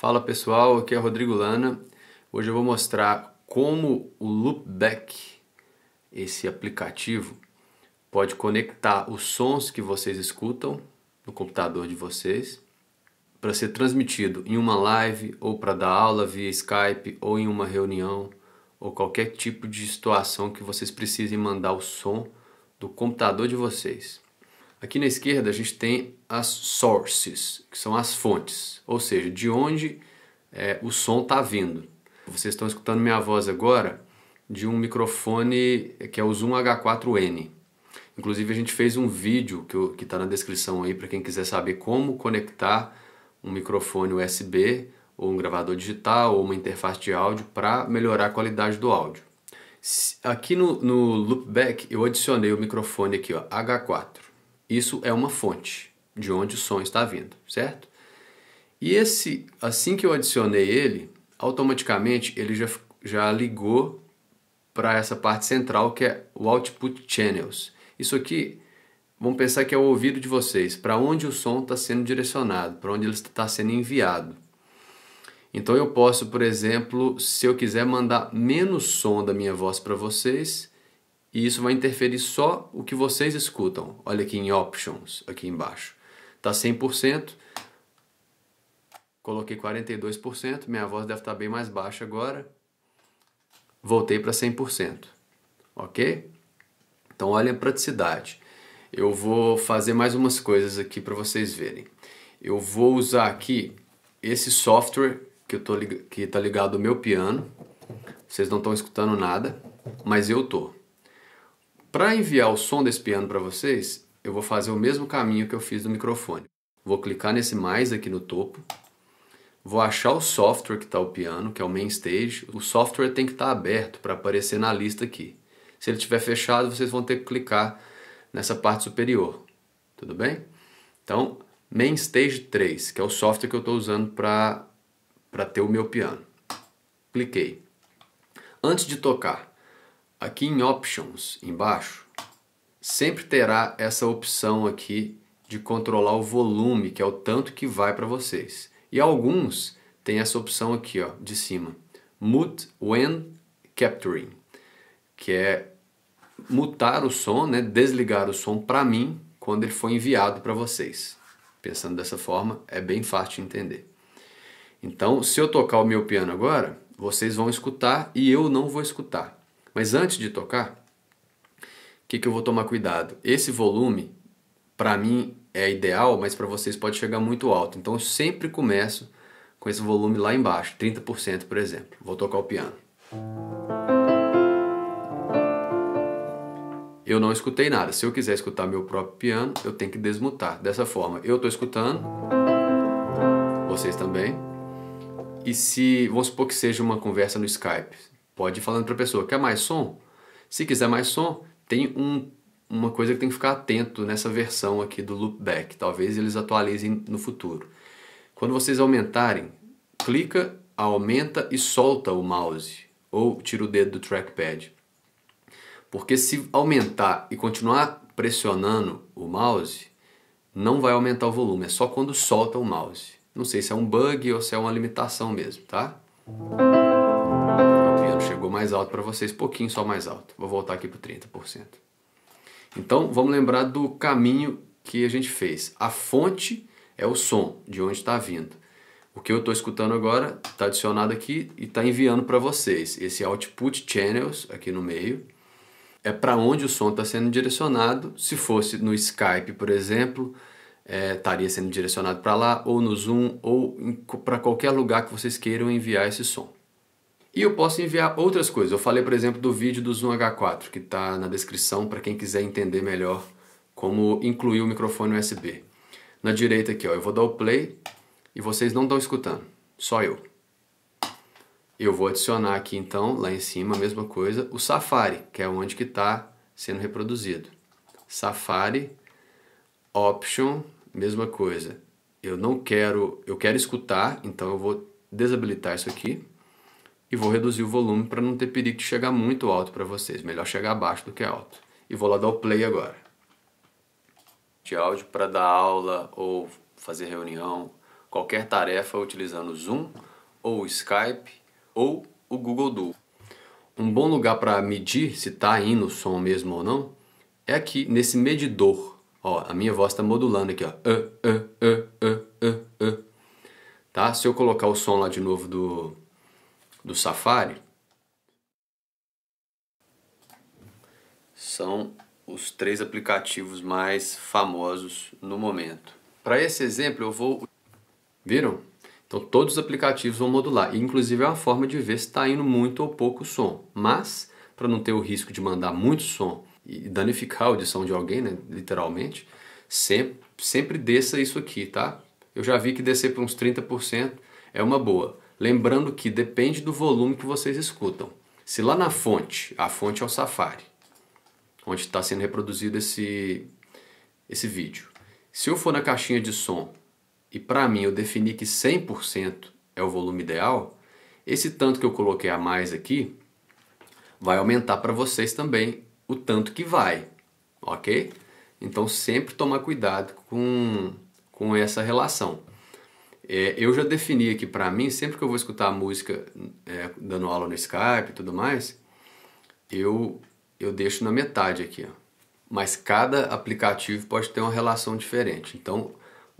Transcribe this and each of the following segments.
Fala pessoal, aqui é Rodrigo Lana. Hoje eu vou mostrar como o Loopback, esse aplicativo, pode conectar os sons que vocês escutam no computador de vocês para ser transmitido em uma live ou para dar aula via Skype ou em uma reunião ou qualquer tipo de situação que vocês precisem mandar o som do computador de vocês. Aqui na esquerda a gente tem as sources, que são as fontes, ou seja, de onde é, o som está vindo. Vocês estão escutando minha voz agora de um microfone que é o Zoom H4n. Inclusive a gente fez um vídeo que está na descrição aí para quem quiser saber como conectar um microfone USB ou um gravador digital ou uma interface de áudio para melhorar a qualidade do áudio. Aqui no, no loopback eu adicionei o microfone aqui, ó, H4. Isso é uma fonte de onde o som está vindo, certo? E esse, assim que eu adicionei ele, automaticamente ele já, já ligou para essa parte central que é o output channels. Isso aqui, vamos pensar que é o ouvido de vocês, para onde o som está sendo direcionado, para onde ele está sendo enviado. Então eu posso, por exemplo, se eu quiser mandar menos som da minha voz para vocês, e isso vai interferir só o que vocês escutam. Olha aqui em Options, aqui embaixo. Está 100%. Coloquei 42%. Minha voz deve estar tá bem mais baixa agora. Voltei para 100%. Ok? Então, olha a praticidade. Eu vou fazer mais umas coisas aqui para vocês verem. Eu vou usar aqui esse software que está ligado ao meu piano. Vocês não estão escutando nada, mas eu estou. Para enviar o som desse piano para vocês, eu vou fazer o mesmo caminho que eu fiz do microfone. Vou clicar nesse mais aqui no topo, vou achar o software que está o piano, que é o main stage. O software tem que estar tá aberto para aparecer na lista aqui. Se ele estiver fechado, vocês vão ter que clicar nessa parte superior, tudo bem? Então, main stage 3, que é o software que eu estou usando para ter o meu piano. Cliquei. Antes de tocar, aqui em Options, embaixo, sempre terá essa opção aqui de controlar o volume, que é o tanto que vai para vocês. E alguns têm essa opção aqui, ó, de cima. Mute when capturing, que é mutar o som, né, desligar o som para mim quando ele foi enviado para vocês. Pensando dessa forma, é bem fácil de entender. Então, se eu tocar o meu piano agora, vocês vão escutar e eu não vou escutar. Mas antes de tocar, o que, que eu vou tomar cuidado? Esse volume, para mim, é ideal, mas para vocês pode chegar muito alto. Então eu sempre começo com esse volume lá embaixo, 30% por exemplo. Vou tocar o piano. Eu não escutei nada. Se eu quiser escutar meu próprio piano, eu tenho que desmutar. Dessa forma, eu estou escutando, vocês também. E se, vamos supor que seja uma conversa no Skype, Pode ir falando para a pessoa, quer mais som? Se quiser mais som, tem um, uma coisa que tem que ficar atento nessa versão aqui do loopback. Talvez eles atualizem no futuro. Quando vocês aumentarem, clica, aumenta e solta o mouse. Ou tira o dedo do trackpad. Porque se aumentar e continuar pressionando o mouse, não vai aumentar o volume, é só quando solta o mouse. Não sei se é um bug ou se é uma limitação mesmo, tá? mais alto para vocês, pouquinho só mais alto. Vou voltar aqui para 30%. Então, vamos lembrar do caminho que a gente fez. A fonte é o som, de onde está vindo. O que eu estou escutando agora está adicionado aqui e está enviando para vocês. Esse output channels aqui no meio é para onde o som está sendo direcionado. Se fosse no Skype, por exemplo, é, estaria sendo direcionado para lá, ou no Zoom, ou para qualquer lugar que vocês queiram enviar esse som. E eu posso enviar outras coisas. Eu falei, por exemplo, do vídeo do Zoom H4, que está na descrição para quem quiser entender melhor como incluir o microfone USB. Na direita aqui, ó, eu vou dar o play e vocês não estão escutando, só eu. Eu vou adicionar aqui então, lá em cima, a mesma coisa, o Safari, que é onde que está sendo reproduzido. Safari, Option, mesma coisa. Eu não quero, eu quero escutar, então eu vou desabilitar isso aqui e vou reduzir o volume para não ter perigo de chegar muito alto para vocês. Melhor chegar abaixo do que alto. E vou lá dar o play agora. De áudio para dar aula ou fazer reunião, qualquer tarefa utilizando o Zoom ou o Skype ou o Google Duo. Um bom lugar para medir se está indo o som mesmo ou não é aqui nesse medidor. Ó, a minha voz está modulando aqui, ó. Uh, uh, uh, tá? Se eu colocar o som lá de novo do do Safari são os três aplicativos mais famosos no momento. Para esse exemplo, eu vou. Viram? Então, todos os aplicativos vão modular. E, inclusive, é uma forma de ver se está indo muito ou pouco som. Mas, para não ter o risco de mandar muito som e danificar a audição de alguém, né, literalmente, sempre, sempre desça isso aqui, tá? Eu já vi que descer para uns 30% é uma boa. Lembrando que depende do volume que vocês escutam. Se lá na fonte, a fonte é o Safari, onde está sendo reproduzido esse, esse vídeo. Se eu for na caixinha de som e para mim eu definir que 100% é o volume ideal, esse tanto que eu coloquei a mais aqui vai aumentar para vocês também o tanto que vai, ok? Então sempre tomar cuidado com, com essa relação. É, eu já defini aqui para mim, sempre que eu vou escutar a música é, dando aula no Skype e tudo mais, eu, eu deixo na metade aqui. Ó. Mas cada aplicativo pode ter uma relação diferente. Então,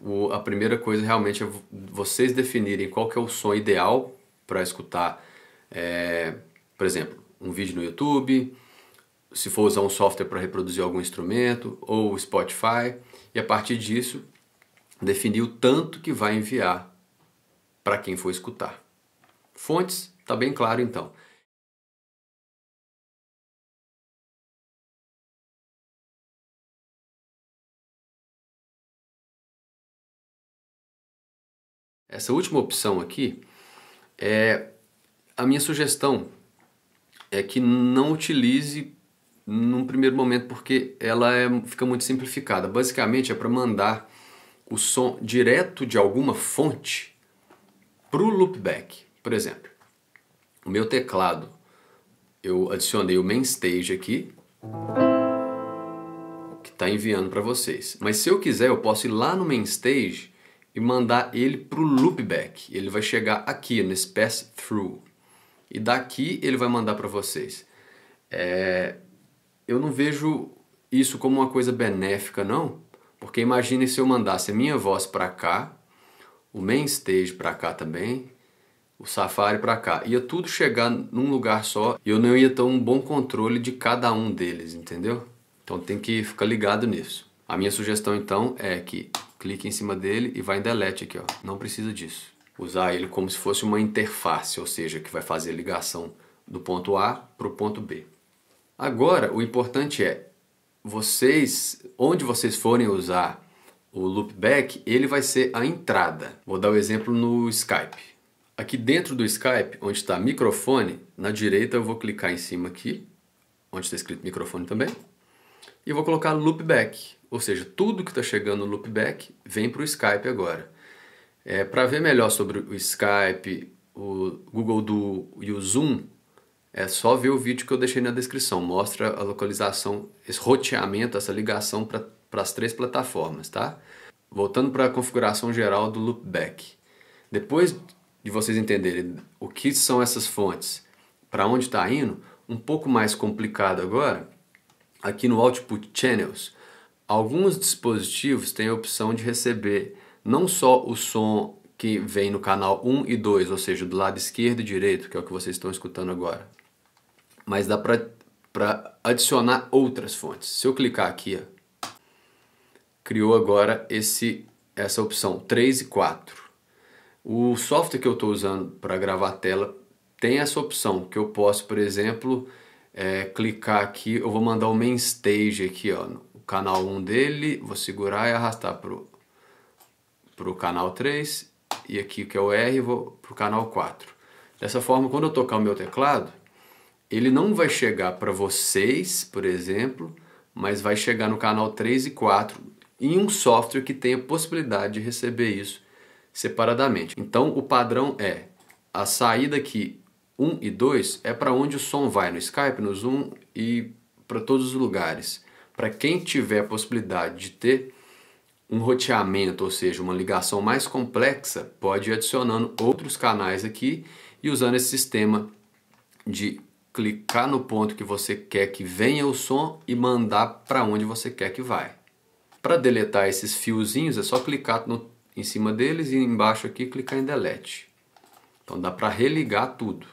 o, a primeira coisa realmente é vocês definirem qual que é o som ideal para escutar, é, por exemplo, um vídeo no YouTube, se for usar um software para reproduzir algum instrumento, ou o Spotify, e a partir disso definir o tanto que vai enviar para quem for escutar. Fontes, está bem claro então. Essa última opção aqui é a minha sugestão é que não utilize num primeiro momento porque ela é, fica muito simplificada. Basicamente é para mandar o som direto de alguma fonte para o loopback. Por exemplo, o meu teclado, eu adicionei o main stage aqui, que está enviando para vocês. Mas se eu quiser, eu posso ir lá no main stage e mandar ele para o loopback. Ele vai chegar aqui, nesse pass-through. E daqui ele vai mandar para vocês. É... Eu não vejo isso como uma coisa benéfica, não porque imagine se eu mandasse a minha voz para cá, o main stage para cá também, o Safari para cá. Ia tudo chegar num lugar só e eu não ia ter um bom controle de cada um deles, entendeu? Então tem que ficar ligado nisso. A minha sugestão então é que clique em cima dele e vai em delete aqui, ó. Não precisa disso. Usar ele como se fosse uma interface, ou seja, que vai fazer a ligação do ponto A para o ponto B. Agora, o importante é vocês, onde vocês forem usar o loopback, ele vai ser a entrada. Vou dar o um exemplo no Skype. Aqui dentro do Skype, onde está microfone, na direita eu vou clicar em cima aqui, onde está escrito microfone também, e vou colocar loopback, ou seja, tudo que está chegando no loopback vem para o Skype agora. É, para ver melhor sobre o Skype, o Google Duo e o Zoom, é só ver o vídeo que eu deixei na descrição. Mostra a localização, esse roteamento, essa ligação para as três plataformas, tá? Voltando para a configuração geral do loopback. Depois de vocês entenderem o que são essas fontes, para onde está indo, um pouco mais complicado agora, aqui no Output Channels, alguns dispositivos têm a opção de receber não só o som que vem no canal 1 e 2, ou seja, do lado esquerdo e direito, que é o que vocês estão escutando agora, mas dá para adicionar outras fontes. Se eu clicar aqui, ó, criou agora esse, essa opção 3 e 4. O software que eu estou usando para gravar a tela tem essa opção, que eu posso, por exemplo, é, clicar aqui, eu vou mandar o main stage aqui, ó, o canal 1 dele, vou segurar e arrastar pro para o canal 3 e aqui que é o R, vou para o canal 4. Dessa forma, quando eu tocar o meu teclado, ele não vai chegar para vocês, por exemplo, mas vai chegar no canal 3 e 4 em um software que tenha possibilidade de receber isso separadamente. Então o padrão é a saída aqui 1 e 2 é para onde o som vai no Skype, no Zoom e para todos os lugares. Para quem tiver a possibilidade de ter um roteamento, ou seja, uma ligação mais complexa, pode ir adicionando outros canais aqui e usando esse sistema de clicar no ponto que você quer que venha o som e mandar para onde você quer que vai. Para deletar esses fiozinhos é só clicar no, em cima deles e embaixo aqui clicar em delete. Então dá para religar tudo.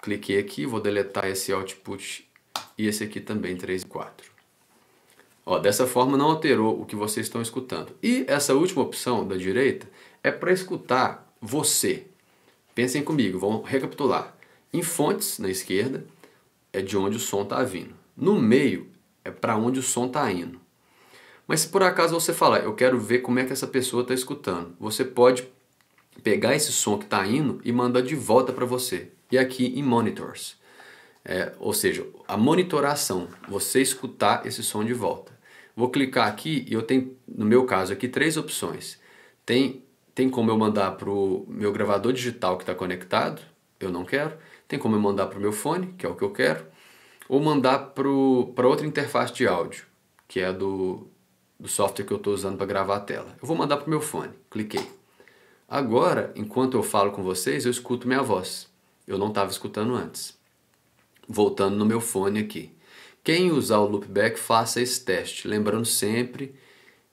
Cliquei aqui, vou deletar esse output e esse aqui também, 3 e 4. Ó, dessa forma não alterou o que vocês estão escutando. E essa última opção da direita é para escutar você. Pensem comigo, vamos recapitular. Em fontes, na esquerda, é de onde o som está vindo. No meio, é para onde o som está indo. Mas se por acaso você falar, eu quero ver como é que essa pessoa está escutando, você pode pegar esse som que está indo e mandar de volta para você. E aqui em monitors. É, ou seja, a monitoração, você escutar esse som de volta. Vou clicar aqui e eu tenho, no meu caso aqui, três opções. Tem, tem como eu mandar para o meu gravador digital que está conectado, eu não quero. Tem como eu mandar para o meu fone, que é o que eu quero, ou mandar para outra interface de áudio, que é do, do software que eu estou usando para gravar a tela. Eu vou mandar para o meu fone, cliquei. Agora, enquanto eu falo com vocês, eu escuto minha voz. Eu não estava escutando antes. Voltando no meu fone aqui. Quem usar o loopback, faça esse teste, lembrando sempre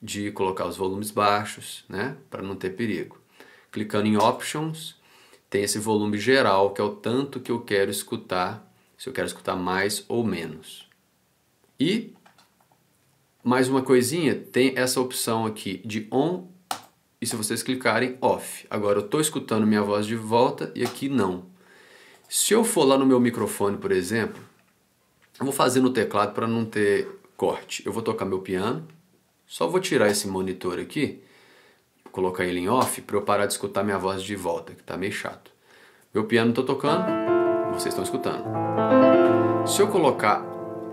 de colocar os volumes baixos, né, para não ter perigo. Clicando em Options, tem esse volume geral, que é o tanto que eu quero escutar, se eu quero escutar mais ou menos. E mais uma coisinha, tem essa opção aqui de on e se vocês clicarem off. Agora eu estou escutando minha voz de volta e aqui não. Se eu for lá no meu microfone, por exemplo, eu vou fazer no teclado para não ter corte. Eu vou tocar meu piano, só vou tirar esse monitor aqui colocar ele em off para eu parar de escutar minha voz de volta, que tá meio chato. Meu piano tô tá tocando, vocês estão escutando. Se eu colocar,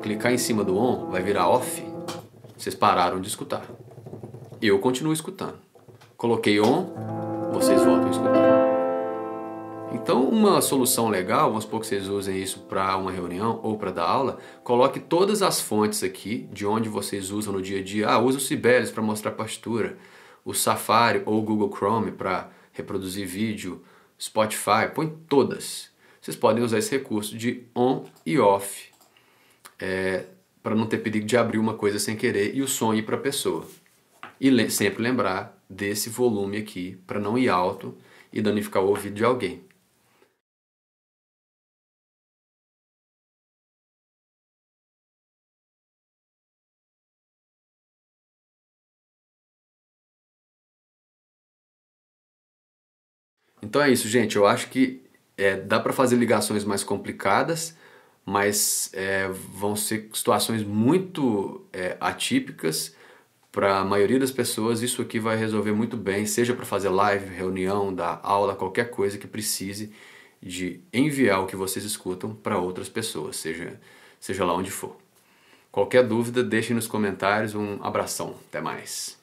clicar em cima do on, vai virar off. Vocês pararam de escutar. Eu continuo escutando. Coloquei on, vocês voltam a escutar. Então, uma solução legal, vamos supor que vocês usem isso para uma reunião ou para dar aula, coloque todas as fontes aqui de onde vocês usam no dia a dia. Ah, usa o Sibelius para mostrar a partitura o Safari ou o Google Chrome para reproduzir vídeo, Spotify, põe todas. Vocês podem usar esse recurso de on e off é, para não ter perigo de abrir uma coisa sem querer e o som ir para a pessoa. E le sempre lembrar desse volume aqui para não ir alto e danificar o ouvido de alguém. Então é isso, gente. Eu acho que é, dá para fazer ligações mais complicadas, mas é, vão ser situações muito é, atípicas para a maioria das pessoas. Isso aqui vai resolver muito bem, seja para fazer live, reunião, dar aula, qualquer coisa que precise de enviar o que vocês escutam para outras pessoas, seja, seja lá onde for. Qualquer dúvida, deixem nos comentários. Um abração, até mais.